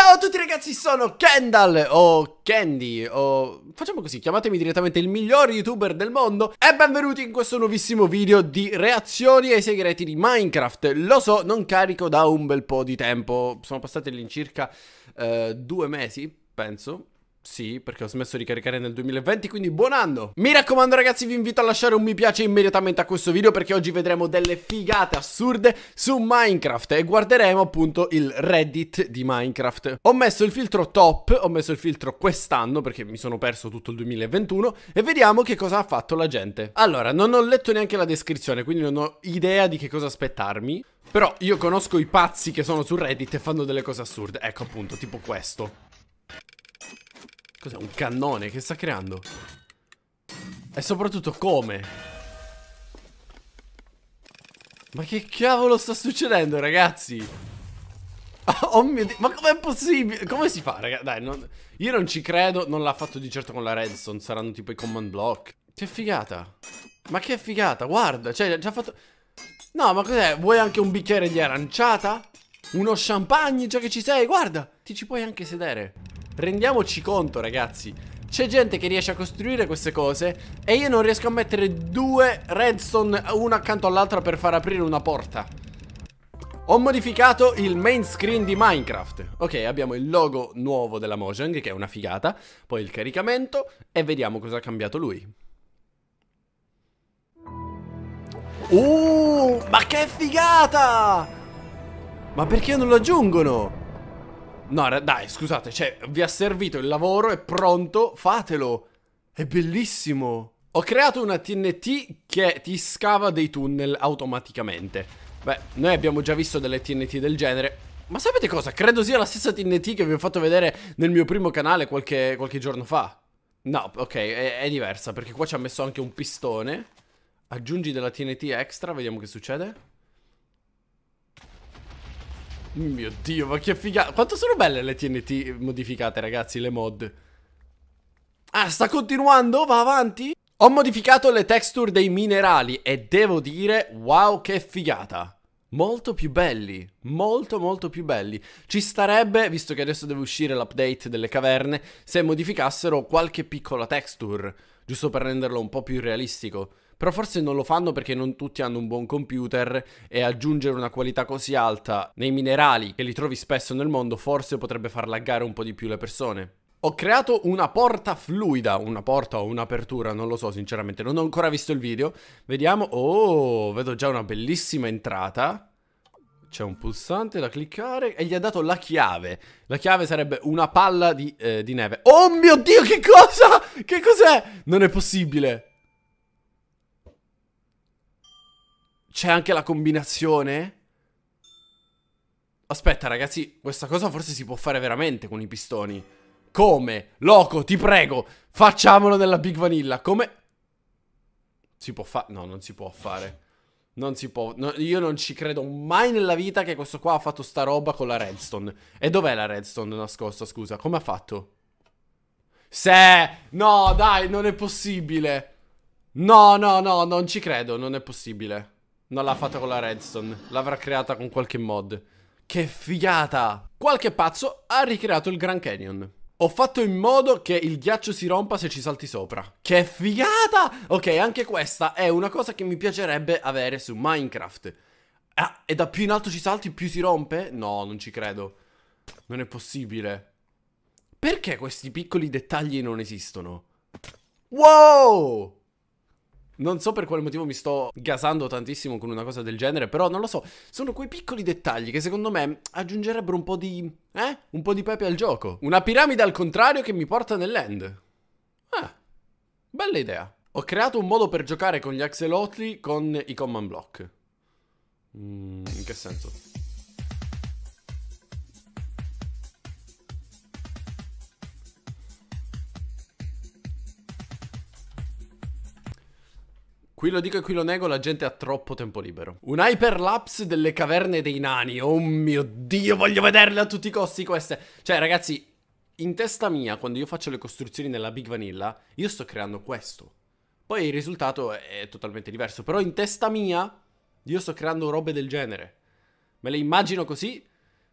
Ciao a tutti ragazzi, sono Kendall o Candy o... facciamo così, chiamatemi direttamente il miglior youtuber del mondo e benvenuti in questo nuovissimo video di reazioni ai segreti di Minecraft. Lo so, non carico da un bel po' di tempo, sono passati all'incirca eh, due mesi, penso, sì, perché ho smesso di caricare nel 2020, quindi buon anno! Mi raccomando ragazzi, vi invito a lasciare un mi piace immediatamente a questo video perché oggi vedremo delle figate assurde su Minecraft e guarderemo appunto il Reddit di Minecraft. Ho messo il filtro top, ho messo il filtro quest'anno perché mi sono perso tutto il 2021 e vediamo che cosa ha fatto la gente. Allora, non ho letto neanche la descrizione, quindi non ho idea di che cosa aspettarmi. Però io conosco i pazzi che sono su Reddit e fanno delle cose assurde, ecco appunto, tipo questo. Cos'è? Un cannone che sta creando? E soprattutto come? Ma che cavolo sta succedendo, ragazzi? Oh mio dio, ma com'è possibile? Come si fa, ragazzi? Dai, non... io non ci credo, non l'ha fatto di certo con la redstone, saranno tipo i command block. Che figata. Ma che figata, guarda, cioè, già fatto... No, ma cos'è? Vuoi anche un bicchiere di aranciata? Uno champagne, già che ci sei, guarda! Ti ci puoi anche sedere. Rendiamoci conto ragazzi C'è gente che riesce a costruire queste cose E io non riesco a mettere due redstone una accanto all'altra per far aprire una porta ho modificato il main screen di Minecraft Ok, abbiamo il logo nuovo della Mojang che è una figata Poi il caricamento e vediamo cosa ha cambiato lui Uh, ma che figata! Ma perché non lo aggiungono? No, dai, scusate, cioè, vi ha servito il lavoro, è pronto, fatelo. È bellissimo. Ho creato una TNT che ti scava dei tunnel automaticamente. Beh, noi abbiamo già visto delle TNT del genere. Ma sapete cosa? Credo sia la stessa TNT che vi ho fatto vedere nel mio primo canale qualche, qualche giorno fa. No, ok, è, è diversa perché qua ci ha messo anche un pistone. Aggiungi della TNT extra, vediamo che succede. Mm, mio dio, ma che figata. Quanto sono belle le TNT modificate, ragazzi, le mod. Ah, sta continuando? Va avanti? Ho modificato le texture dei minerali e devo dire, wow, che figata. Molto più belli, molto molto più belli. Ci starebbe, visto che adesso deve uscire l'update delle caverne, se modificassero qualche piccola texture giusto per renderlo un po' più realistico. Però forse non lo fanno perché non tutti hanno un buon computer e aggiungere una qualità così alta nei minerali che li trovi spesso nel mondo forse potrebbe far laggare un po' di più le persone. Ho creato una porta fluida, una porta o un'apertura, non lo so sinceramente, non ho ancora visto il video. Vediamo, oh, vedo già una bellissima entrata c'è un pulsante da cliccare e gli ha dato la chiave. La chiave sarebbe una palla di, eh, di, neve. Oh mio Dio, che cosa? Che cos'è? Non è possibile. C'è anche la combinazione? Aspetta ragazzi, questa cosa forse si può fare veramente con i pistoni. Come? Loco, ti prego, facciamolo nella Big Vanilla. Come? Si può fare? No, non si può fare. Non si può. No, io non ci credo mai nella vita che questo qua ha fatto sta roba con la redstone. E dov'è la redstone nascosta, scusa? Come ha fatto? Se! No, dai, non è possibile. No, no, no, non ci credo, non è possibile. Non l'ha fatta con la redstone. L'avrà creata con qualche mod. Che figata! Qualche pazzo ha ricreato il Grand Canyon. Ho fatto in modo che il ghiaccio si rompa se ci salti sopra. Che figata! Ok, anche questa è una cosa che mi piacerebbe avere su Minecraft. Ah, e da più in alto ci salti più si rompe? No, non ci credo. Non è possibile. Perché questi piccoli dettagli non esistono? Wow! Non so per quale motivo mi sto gasando tantissimo con una cosa del genere, però non lo so. Sono quei piccoli dettagli che secondo me aggiungerebbero un po' di... eh? Un po' di pepe al gioco. Una piramide al contrario che mi porta nell'end. Ah, bella idea. Ho creato un modo per giocare con gli axelotli con i command block. Mm, in che senso? Qui lo dico e qui lo nego, la gente ha troppo tempo libero. Un hyperlapse delle caverne dei nani. Oh mio Dio, voglio vederle a tutti i costi queste. Cioè, ragazzi, in testa mia, quando io faccio le costruzioni nella Big Vanilla, io sto creando questo. Poi il risultato è totalmente diverso. Però in testa mia, io sto creando robe del genere. Me le immagino così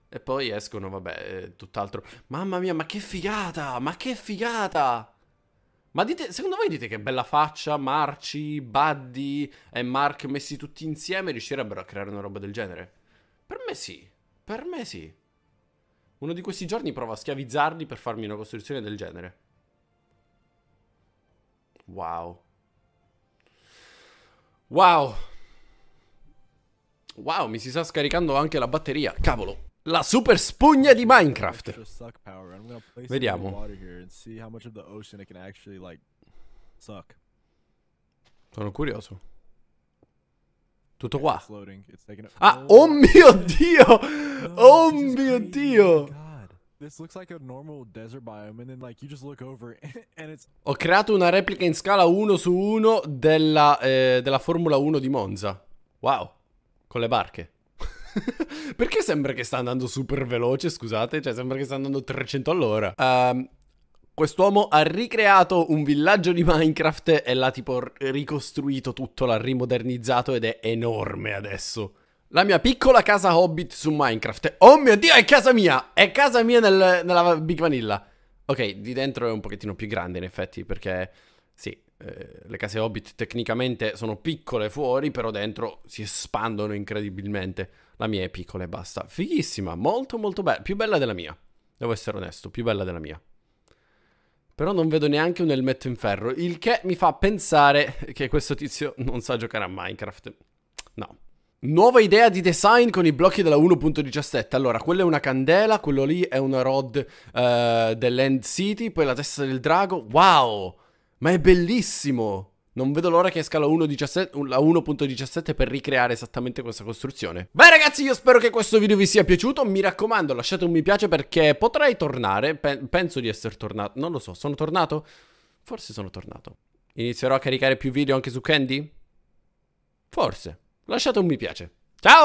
e poi escono, vabbè, eh, tutt'altro. Mamma mia, ma che figata! Ma che figata! Ma dite, secondo voi dite che bella faccia, Marci, Buddy e Mark messi tutti insieme riuscirebbero a creare una roba del genere? Per me sì, per me sì. Uno di questi giorni prova a schiavizzarli per farmi una costruzione del genere. Wow. Wow. Wow, mi si sta scaricando anche la batteria. Cavolo. La super spugna di Minecraft. Vediamo. Sono curioso. Tutto qua. Ah, oh, oh mio Dio! Oh mio oh Dio! Ho creato una replica in scala 1 su 1 della, eh, della Formula 1 di Monza. Wow. Con le barche. Perché sembra che sta andando super veloce, scusate? Cioè, sembra che sta andando 300 all'ora. Um, Quest'uomo ha ricreato un villaggio di Minecraft e l'ha tipo ricostruito tutto, l'ha rimodernizzato ed è enorme adesso. La mia piccola casa hobbit su Minecraft. Oh mio Dio, è casa mia! È casa mia nel, nella Big Vanilla. Ok, di dentro è un pochettino più grande in effetti perché sì, eh, le case Hobbit tecnicamente sono piccole fuori, però dentro si espandono incredibilmente. La mia è piccola e basta. Fighissima, molto molto bella, più bella della mia. Devo essere onesto, più bella della mia. Però non vedo neanche un elmetto in ferro, il che mi fa pensare che questo tizio non sa giocare a Minecraft. No. Nuova idea di design con i blocchi della 1.17. Allora, quella è una candela, quello lì è una rod uh, dell'End City, poi la testa del drago. Wow! Ma è bellissimo! Non vedo l'ora che esca la 1.17 per ricreare esattamente questa costruzione. Beh ragazzi, io spero che questo video vi sia piaciuto. Mi raccomando, lasciate un mi piace perché potrei tornare. Pe penso di essere tornato. Non lo so, sono tornato? Forse sono tornato. Inizierò a caricare più video anche su Candy? Forse. Lasciate un mi piace. Ciao!